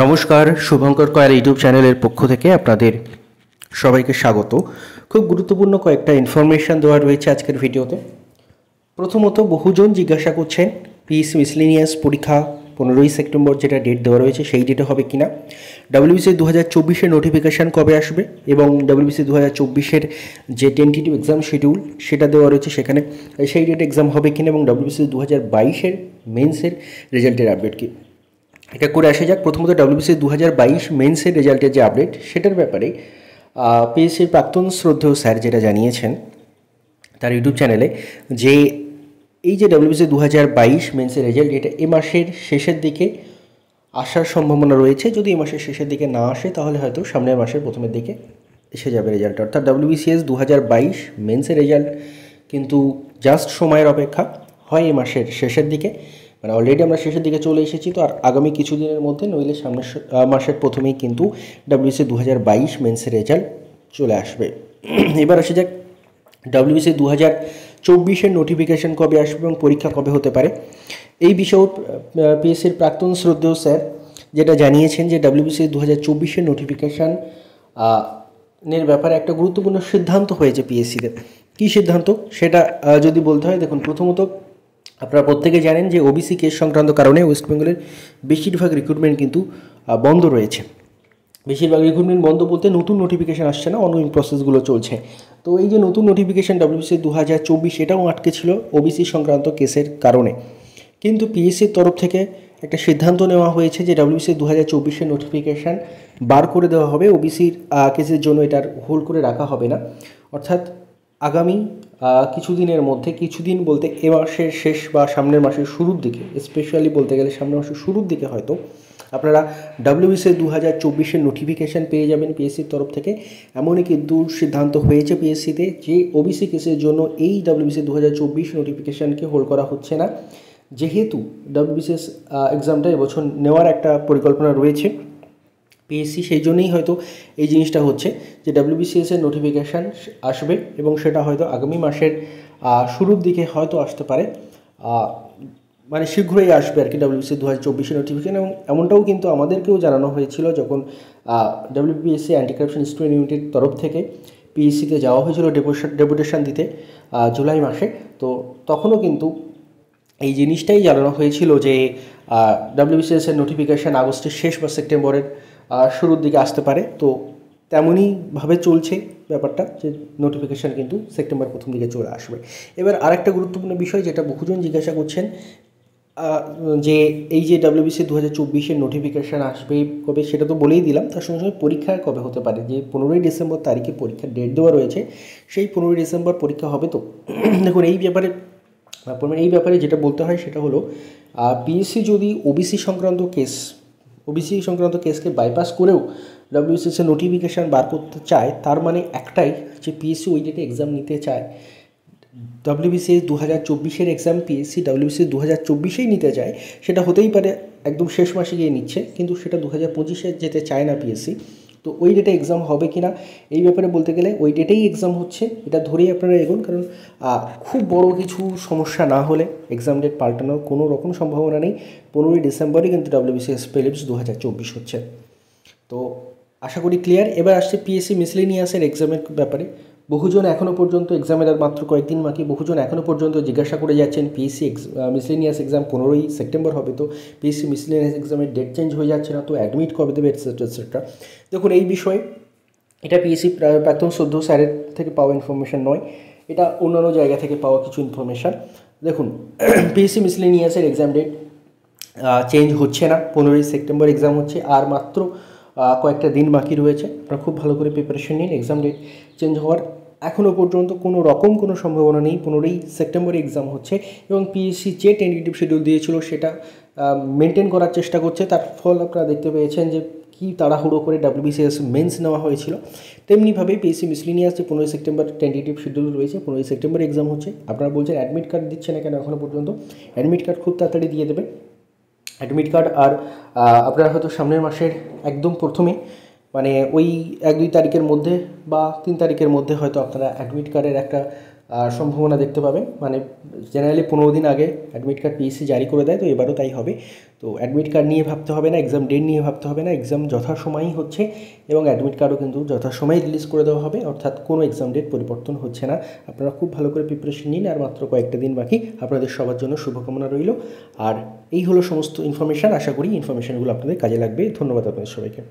নমস্কার Shubhankar choir YouTube চ্যানেলের পক্ষ থেকে আপনাদের সবাইকে স্বাগত খুব গুরুত্বপূর্ণ কয়েকটা ইনফরমেশান দেওয়া রয়েছে আজকের ভিডিওতে প্রথমত বহুজন জিজ্ঞাসা করছেন পিস মিসলিনিয়াস পরীক্ষা পনেরোই সেপ্টেম্বর যেটা ডেট দেওয়া রয়েছে সেই ডেটে হবে কি না ডাব্লিউবিসি দু হাজার চব্বিশের নোটিফিকেশান কবে আসবে এবং ডাব্লিউবিসি দু হাজার চব্বিশের যে টেন্টিটিভ এক্সাম শিডিউল সেটা দেওয়া রয়েছে সেখানে সেই ডেটে এক্সাম হবে কিনা এবং ডাব্লিউবিসি দু হাজার বাইশের মেন্সের রেজাল্টের আপডেট কী এটা করে আসা যাক প্রথমত ডাব্লিউবিসি দু হাজার বাইশ মেন্সের রেজাল্টের যে আপডেট সেটার ব্যাপারে পিএসসির প্রাক্তন শ্রদ্ধেয় স্যার যেটা জানিয়েছেন তার ইউটিউব চ্যানেলে যে এই যে ডাব্লিউবিসি দু হাজার বাইশ মেন্সের রেজাল্ট এটা এ মাসের শেষের দিকে আসার সম্ভাবনা রয়েছে যদি এ মাসের শেষের দিকে না আসে তাহলে হয়তো সামনের মাসের প্রথমের দিকে এসে যাবে রেজাল্ট অর্থাৎ ডাব্লিউবিসিএস দু হাজার বাইশ মেন্সের রেজাল্ট কিন্তু জাস্ট সময়ের অপেক্ষা হয় এ মাসের শেষের দিকে মানে অলরেডি আমরা শেষের দিকে চলে এসেছি তো আর আগামী কিছু দিনের মধ্যে নইলে সামনের মাসের প্রথমেই কিন্তু ডাব্লিউসি দু হাজার বাইশ মেন্সের রেজাল্ট চলে আসবে এবার আসে যাক ডাব্লিউসি দু হাজার চব্বিশের নোটিফিকেশান কবে আসবে এবং পরীক্ষা কবে হতে পারে এই বিষয়েও পিএসসির প্রাক্তন শ্রদ্ধেয় স্যার যেটা জানিয়েছেন যে ডাব্লিউবিসি দু হাজার চব্বিশের নোটিফিকেশানের এর ব্যাপারে একটা গুরুত্বপূর্ণ সিদ্ধান্ত হয়েছে পিএসসিদের কী সিদ্ধান্ত সেটা যদি বলতে হয় দেখুন প্রথমত আপনারা প্রত্যেকে জানেন যে ওবিসি কেস সংক্রান্ত কারণে ওয়েস্টবেঙ্গলের বেশিরভাগ রিক্রুটমেন্ট কিন্তু বন্ধ রয়েছে বেশিরভাগ রিক্রুটমেন্ট বন্ধ বলতে নতুন নোটিফিকেশান আসছে না অনগোয়িং প্রসেসগুলো চলছে তো এই যে নতুন নোটিফিকেশান ডাব্লিউবিসি দু হাজার চব্বিশ এটাও আটকে ছিল ওবিসি সংক্রান্ত কেসের কারণে কিন্তু পিএসসির তরফ থেকে একটা সিদ্ধান্ত নেওয়া হয়েছে যে ডাব্লিউবিসি দু হাজার চব্বিশের নোটিফিকেশান বার করে দেওয়া হবে ওবিসির কেসের জন্য এটার হোল্ড করে রাখা হবে না অর্থাৎ আগামী কিছুদিনের মধ্যে কিছুদিন বলতে এ মাসের শেষ বা সামনের মাসের শুরুর দিকে স্পেশালি বলতে গেলে সামনের মাসের শুরুর দিকে হয়তো আপনারা ডাব্লিউবিসিএ দু হাজার চব্বিশের নোটিফিকেশান পেয়ে যাবেন পিএসসির তরফ থেকে এমনই কিন্তু সিদ্ধান্ত হয়েছে পিএসসিতে যে ওবিসি কেসের জন্য এই ডাব্লিউবিসি দু হাজার চব্বিশ নোটিফিকেশানকে হোল্ড করা হচ্ছে না যেহেতু ডাব্লিউবিসিএস এক্সামটা এবছর নেওয়ার একটা পরিকল্পনা রয়েছে পেয়েছি সেই জন্যই হয়তো এই জিনিসটা হচ্ছে যে ডাব্লিউবিসিএস নোটিফিকেশান আসবে এবং সেটা হয়তো আগামী মাসের শুরুর দিকে হয়তো আসতে পারে মানে শীঘ্রই আসবে আর কি ডাব্লিউবিসি দু হাজার চব্বিশে নোটিফিকেশন এবং এমনটাও কিন্তু আমাদেরকেও জানানো হয়েছিল যখন ডাব্লিউবিএসসি অ্যান্টি কারাপশন স্টুডেন্ট ইউনিটের তরফ থেকে পিএসসিতে e যাওয়া হয়েছিল ডেপুটেশন ডেপুটেশন দিতে জুলাই মাসে তো তখনও কিন্তু এই জিনিসটাই জানানো হয়েছিল যে ডাব্লিউবিসিএস এর নোটিফিকেশান আগস্টের শেষ বা সেপ্টেম্বরের শুরুর দিকে আসতে পারে তো তেমনইভাবে চলছে ব্যাপারটা যে নোটিফিকেশান কিন্তু সেপ্টেম্বর প্রথম দিকে চলে আসবে এবার আরেকটা গুরুত্বপূর্ণ বিষয় যেটা বহুজন জিজ্ঞাসা করছেন যে এই যে ডাব্লিউবিসি দু হাজার চব্বিশের নোটিফিকেশান আসবে কবে সেটা তো বলেই দিলাম তার সঙ্গে সঙ্গে পরীক্ষা কবে হতে পারে যে পনেরোই ডিসেম্বর তারিখে পরীক্ষার ডেট দেওয়া রয়েছে সেই পনেরোই ডিসেম্বর পরীক্ষা হবে তো দেখুন এই ব্যাপারে মানে এই ব্যাপারে যেটা বলতে হয় সেটা হলো পিএসসি যদি ওবিসি সংক্রান্ত কেস ওবিসি সংক্রান্ত কেসকে বাইপাস করেও ডাব্লিউসিসি নোটিফিকেশান বার করতে চায় তার মানে একটাই যে পিএসসি ওই ডেটে এক্সাম নিতে চায় ডাব্লিউবিসি দু হাজার চব্বিশের এক্সাম পিএসসি ডাব্লিউবিসি দু হাজার চব্বিশেই নিতে চায় সেটা হতেই পারে একদম শেষ মাসে গিয়ে নিচ্ছে কিন্তু সেটা দু হাজার পঁচিশে যেতে চায় না পিএসসি তো ওই ডেটে এক্সাম হবে কি না এই ব্যাপারে বলতে গেলে ওই ডেটেই এক্সাম হচ্ছে এটা ধরেই আপনারা এগোন কারণ খুব বড় কিছু সমস্যা না হলে এক্সাম ডেট পাল্টানোর কোনো রকম সম্ভাবনা নেই পনেরোই ডিসেম্বরই কিন্তু ডাব্লিউবিসিএস প্রিলিমস দু হাজার চব্বিশ হচ্ছে তো আশা করি ক্লিয়ার এবার আসছে পিএসসি মিসলিনিয়াসের এক্সামের ব্যাপারে বহুজন এখনও পর্যন্ত এক্সামের আর মাত্র কয়েকদিন বাকি বহুজন এখনও পর্যন্ত জিজ্ঞাসা করে যাচ্ছেন পিএসসি মিসলেনিয়াস এক্সাম পনেরোই সেপ্টেম্বর হবে তো পিএসসি মিসলেনিয়াস এক্সামের ডেট চেঞ্জ হয়ে যাচ্ছে না তো অ্যাডমিট কবে দেবে এটসেট্রা এটসেট্রা দেখুন এই বিষয়ে এটা পিএসসি প্রাক্তন সদ্য স্যারের থেকে পাওয়া ইনফরমেশান নয় এটা অন্যান্য জায়গা থেকে পাওয়া কিছু ইনফরমেশান দেখুন পিএসসি মিসলেনিয়াসের এক্সাম ডেট চেঞ্জ হচ্ছে না পনেরোই সেপ্টেম্বর এক্সাম হচ্ছে আর মাত্র কয়েকটা দিন বাকি রয়েছে আপনারা খুব ভালো করে প্রিপারেশন নিন এক্সাম ডেট চেঞ্জ হওয়ার এখনও পর্যন্ত কোনো রকম কোনো সম্ভাবনা নেই পনেরোই সেপ্টেম্বরে এক্সাম হচ্ছে এবং পিএসসি যে টেন্টেটিভ শিডিউল দিয়েছিল সেটা মেনটেন করার চেষ্টা করছে তার ফল আপনারা দেখতে পেয়েছেন যে কী তাড়াহুড়ো করে ডাব্লিউবিসিএস মেন্স নেওয়া হয়েছিল তেমনিভাবে পিএসসি মিসলিনিয়াস যে পনেরোই সেপ্টেম্বর টেন্টেটিভ শিডিউল রয়েছে পনেরোই সেপ্টেম্বর এক্সাম হচ্ছে আপনারা বলছেন অ্যাডমিট কার্ড দিচ্ছে না কেন এখনও পর্যন্ত অ্যাডমিট কার্ড খুব তাড়াতাড়ি দিয়ে দেবে অ্যাডমিট কার্ড আর আপনারা হয়তো সামনের মাসের একদম প্রথমে মানে ওই এক দুই তারিখের মধ্যে বা তিন তারিখের মধ্যে হয়তো আপনারা অ্যাডমিট কার্ডের একটা সম্ভাবনা দেখতে পাবেন মানে জেনারেলি পনেরো দিন আগে অ্যাডমিট কার্ড পিএসসি জারি করে দেয় তো এবারও তাই হবে তো অ্যাডমিট কার্ড নিয়ে ভাবতে হবে না এক্সাম ডেট নিয়ে ভাবতে হবে না এক্সাম যথাসময়েই হচ্ছে এবং অ্যাডমিট কার্ডও কিন্তু যথাসময় রিলিজ করে দেওয়া হবে অর্থাৎ কোনো এক্সাম ডেট পরিবর্তন হচ্ছে না আপনারা খুব ভালো করে প্রিপারেশন নিন আর মাত্র কয়েকটা দিন বাকি আপনাদের সবার জন্য শুভকামনা রইল আর এই হলো সমস্ত ইনফরমেশান আশা করি ইনফরমেশানগুলো আপনাদের কাজে লাগবে ধন্যবাদ আপনাদের সবাইকে